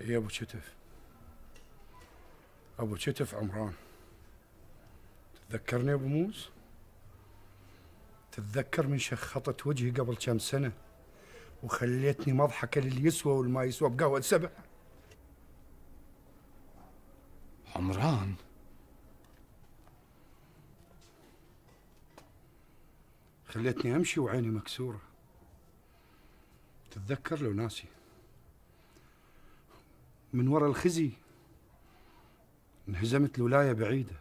هي ابو كتف ابو كتف عمران تتذكرني ابو موز تتذكر من شخطت وجهي قبل كم سنه وخليتني مضحكه للي يسوى والما يسوى بقهوه سبع عمران خليتني امشي وعيني مكسوره تتذكر لو ناسي من ورا الخزي انهزمت الولاية بعيدة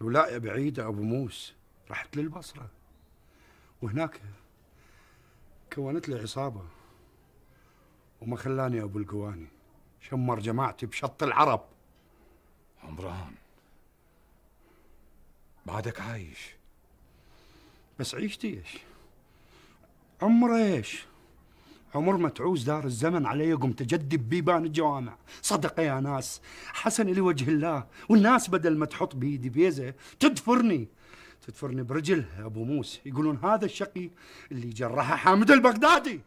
الولاية بعيدة أبو موس رحت للبصرة وهناك كونت لي عصابة وما خلاني أبو القواني شمر جماعتي بشط العرب عمران بعدك عايش بس عيشتي ايش عمري ايش عمر ما تعوز دار الزمن علي قمت تجدب بيبان الجوامع صدق يا ناس حسن لوجه الله والناس بدل ما تحط بيدي بيزة تدفرني تدفرني برجل أبو موس يقولون هذا الشقي اللي جرحه حامد البغدادي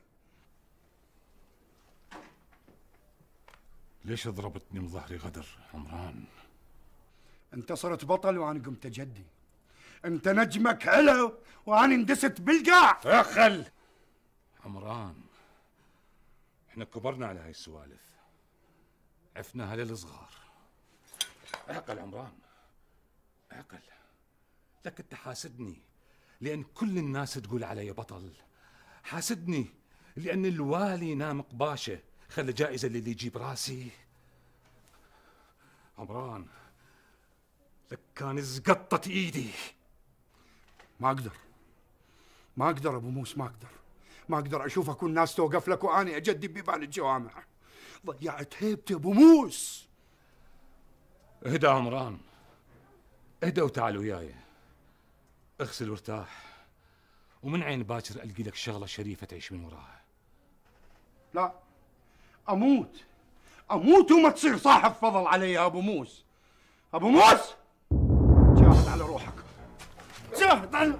ليش ضربتني من ظهري غدر عمران انت صرت بطل وانا قمت جدي انت نجمك حلو وانا اندست بالقاع فخل عمران احنا كبرنا على هاي السوالف عفنا للصغار اعقل عمران اعقل لك انت حاسدني لان كل الناس تقول علي بطل حاسدني لان الوالي نام قباشه خلى جائزه للي يجيب راسي عمران لك كان زقطت ايدي ما اقدر ما اقدر ابو موس ما اقدر ما اقدر اشوفك والناس توقف لك واني اجدد ببال الجوامع ضيعت هيبتي ابو موس اهدى عمران اهدى وتعال وياي اغسل وارتاح ومن عين باكر القي لك شغله شريفه تعيش من وراها لا اموت اموت وما تصير صاحب فضل علي يا ابو موس ابو موس جاهد على روحك جاهد على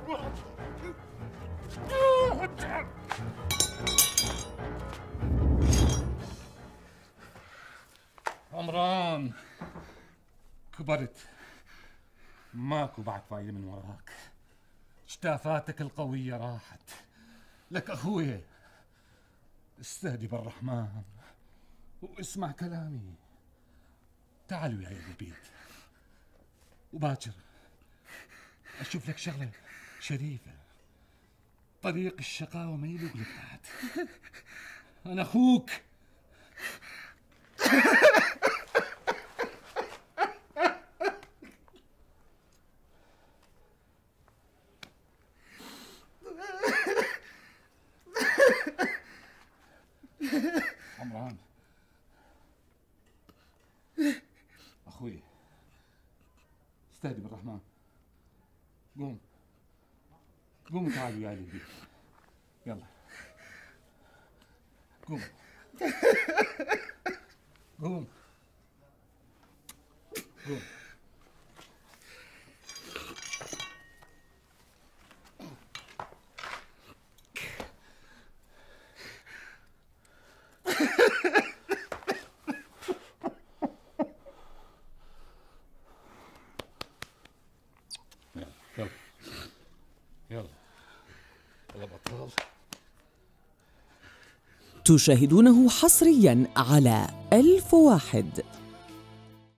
عمران كبرت ماكو بعد فايدة من وراك شتافاتك القوية راحت لك أخويا استهدي بالرحمن واسمع كلامي تعال وياي البيت وباكر اشوف لك شغله شريفه طريق الشقاوه ما يلوق لك تحت انا اخوك اخوي استهدي بالرحمن قوم قوم تعال وياي للبيت يلا قوم قوم تشاهدونه حصريا على ألف واحد